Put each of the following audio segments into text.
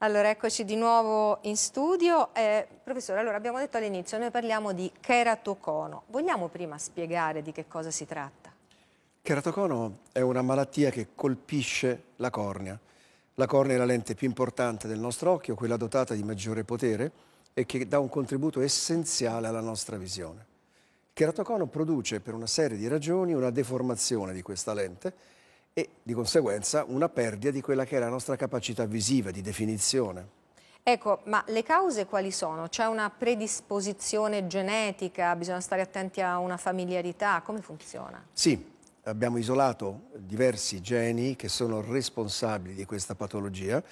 Allora, eccoci di nuovo in studio. Eh, professore, allora abbiamo detto all'inizio, noi parliamo di keratocono. Vogliamo prima spiegare di che cosa si tratta? Keratocono è una malattia che colpisce la cornea. La cornea è la lente più importante del nostro occhio, quella dotata di maggiore potere e che dà un contributo essenziale alla nostra visione. Il keratocono produce, per una serie di ragioni, una deformazione di questa lente e di conseguenza una perdita di quella che è la nostra capacità visiva, di definizione. Ecco, ma le cause quali sono? C'è una predisposizione genetica? Bisogna stare attenti a una familiarità? Come funziona? Sì, abbiamo isolato diversi geni che sono responsabili di questa patologia.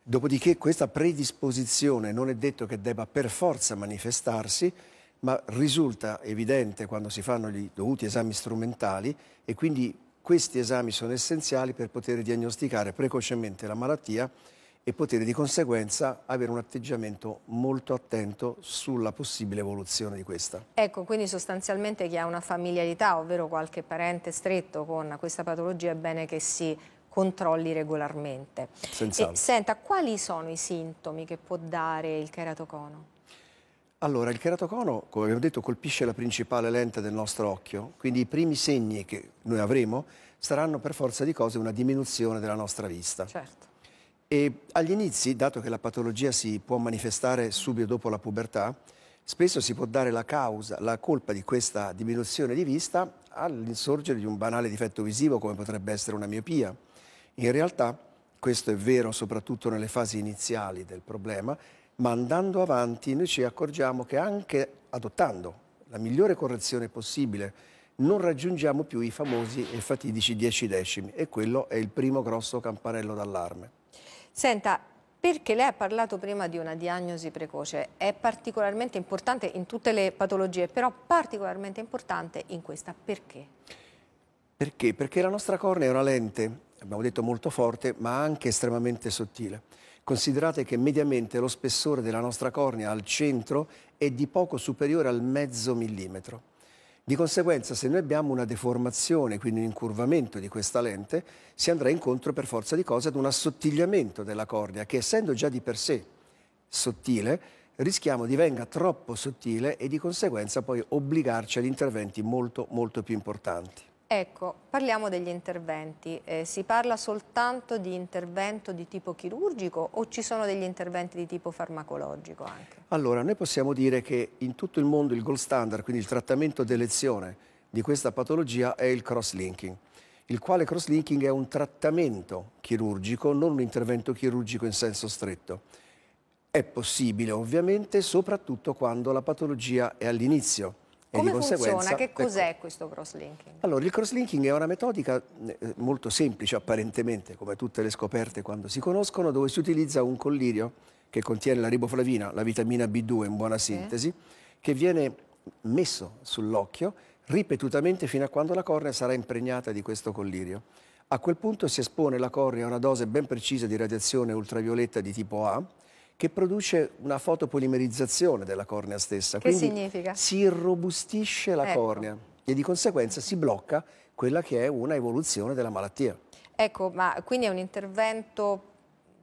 Dopodiché questa predisposizione non è detto che debba per forza manifestarsi, ma risulta evidente quando si fanno i dovuti esami strumentali e quindi questi esami sono essenziali per poter diagnosticare precocemente la malattia e poter di conseguenza avere un atteggiamento molto attento sulla possibile evoluzione di questa. Ecco, quindi sostanzialmente chi ha una familiarità, ovvero qualche parente stretto con questa patologia, è bene che si controlli regolarmente. E, senta, quali sono i sintomi che può dare il keratocono? Allora, il keratocono, come abbiamo detto, colpisce la principale lente del nostro occhio, quindi i primi segni che noi avremo saranno per forza di cose una diminuzione della nostra vista. Certo. E agli inizi, dato che la patologia si può manifestare subito dopo la pubertà, spesso si può dare la causa, la colpa di questa diminuzione di vista all'insorgere di un banale difetto visivo come potrebbe essere una miopia. In realtà questo è vero soprattutto nelle fasi iniziali del problema, ma andando avanti noi ci accorgiamo che anche adottando la migliore correzione possibile non raggiungiamo più i famosi e fatidici dieci decimi e quello è il primo grosso campanello d'allarme. Senta, perché lei ha parlato prima di una diagnosi precoce, è particolarmente importante in tutte le patologie, però particolarmente importante in questa, perché? Perché? Perché la nostra cornea è una lente, abbiamo detto molto forte, ma anche estremamente sottile. Considerate che mediamente lo spessore della nostra cornea al centro è di poco superiore al mezzo millimetro di conseguenza, se noi abbiamo una deformazione, quindi un incurvamento di questa lente, si andrà incontro per forza di cose ad un assottigliamento della cornea, che essendo già di per sé sottile, rischiamo divenga troppo sottile e di conseguenza poi obbligarci ad interventi molto, molto più importanti. Ecco, parliamo degli interventi. Eh, si parla soltanto di intervento di tipo chirurgico o ci sono degli interventi di tipo farmacologico anche? Allora, noi possiamo dire che in tutto il mondo il gold standard, quindi il trattamento d'elezione di questa patologia è il cross-linking, il quale cross-linking è un trattamento chirurgico, non un intervento chirurgico in senso stretto. È possibile ovviamente soprattutto quando la patologia è all'inizio come funziona? Che ecco. cos'è ecco. questo cross-linking? Allora, il cross-linking è una metodica eh, molto semplice apparentemente, come tutte le scoperte quando si conoscono, dove si utilizza un collirio che contiene la riboflavina, la vitamina B2 in buona sintesi, okay. che viene messo sull'occhio ripetutamente fino a quando la cornea sarà impregnata di questo collirio. A quel punto si espone la cornea a una dose ben precisa di radiazione ultravioletta di tipo A, che produce una fotopolimerizzazione della cornea stessa. Che Quindi significa? Si irrobustisce la ecco. cornea e di conseguenza si blocca quella che è una evoluzione della malattia. Ecco, ma quindi è un intervento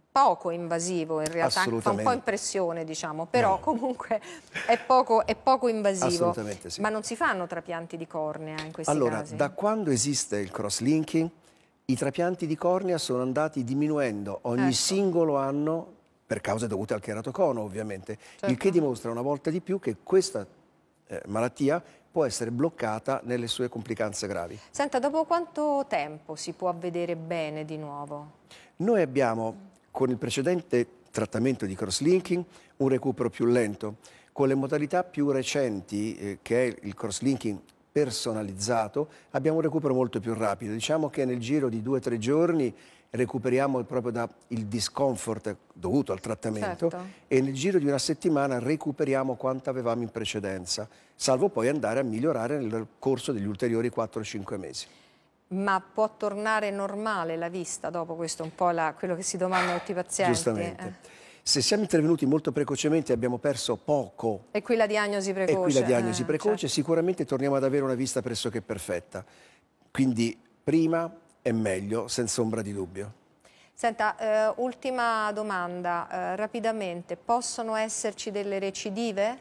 poco invasivo in realtà, fa un po' impressione diciamo, però no. comunque è poco, è poco invasivo. Sì. Ma non si fanno trapianti di cornea in questi allora, casi? Allora, da quando esiste il cross-linking, i trapianti di cornea sono andati diminuendo ogni ecco. singolo anno per cause dovute al cheratocono ovviamente, certo. il che dimostra una volta di più che questa eh, malattia può essere bloccata nelle sue complicanze gravi. Senta, dopo quanto tempo si può vedere bene di nuovo? Noi abbiamo, con il precedente trattamento di crosslinking, un recupero più lento. Con le modalità più recenti, eh, che è il crosslinking personalizzato, abbiamo un recupero molto più rapido. Diciamo che nel giro di due o tre giorni recuperiamo proprio dal discomfort dovuto al trattamento certo. e nel giro di una settimana recuperiamo quanto avevamo in precedenza, salvo poi andare a migliorare nel corso degli ulteriori 4-5 mesi. Ma può tornare normale la vista dopo questo? È un po' la, quello che si domandano tutti i pazienti. Eh? Giustamente. Eh. Se siamo intervenuti molto precocemente e abbiamo perso poco. E qui la diagnosi precoce. E qui la diagnosi eh, precoce, certo. sicuramente torniamo ad avere una vista pressoché perfetta. Quindi prima è meglio, senza ombra di dubbio. Senta, eh, ultima domanda, eh, rapidamente, possono esserci delle recidive?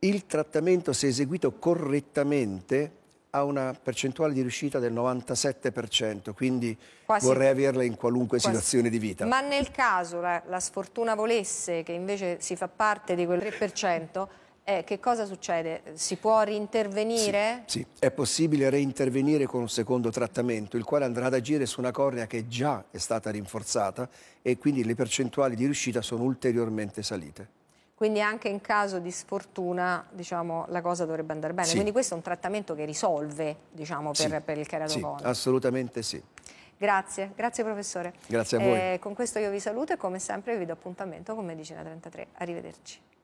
Il trattamento, se eseguito correttamente, ha una percentuale di riuscita del 97%, quindi Quasi. vorrei averla in qualunque Quasi. situazione di vita. Ma nel caso la, la, sfortuna volesse, che invece si fa parte di quel 3%, eh, che cosa succede? Si può reintervenire? Sì, sì, è possibile reintervenire con un secondo trattamento, il quale andrà ad agire su una cornea che già è stata rinforzata e quindi le percentuali di riuscita sono ulteriormente salite quindi anche in caso di sfortuna diciamo, la cosa dovrebbe andare bene. Sì. Quindi questo è un trattamento che risolve diciamo, per, sì. per, il keratoconio. Sì, assolutamente sì. Grazie, grazie professore. Grazie a voi. Eh, con questo io vi saluto e come sempre vi do appuntamento con Medicina 33. Arrivederci.